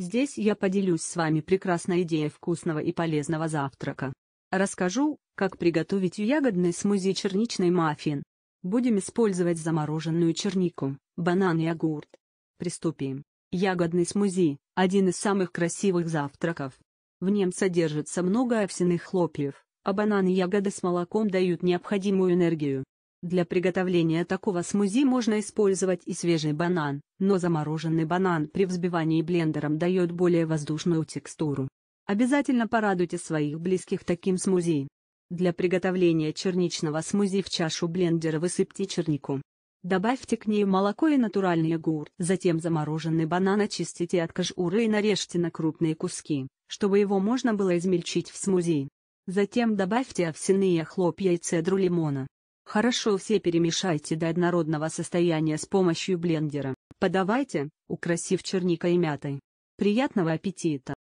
Здесь я поделюсь с вами прекрасной идеей вкусного и полезного завтрака. Расскажу, как приготовить ягодный смузи черничный маффин. Будем использовать замороженную чернику, банан и йогурт. Приступим. Ягодный смузи – один из самых красивых завтраков. В нем содержится много овсяных хлопьев, а бананы и ягоды с молоком дают необходимую энергию. Для приготовления такого смузи можно использовать и свежий банан, но замороженный банан при взбивании блендером дает более воздушную текстуру. Обязательно порадуйте своих близких таким смузи. Для приготовления черничного смузи в чашу блендера высыпьте чернику. Добавьте к ней молоко и натуральный йогурт. Затем замороженный банан очистите от кожуры и нарежьте на крупные куски, чтобы его можно было измельчить в смузи. Затем добавьте овсяные хлопья и цедру лимона. Хорошо все перемешайте до однородного состояния с помощью блендера. Подавайте, украсив черникой и мятой. Приятного аппетита!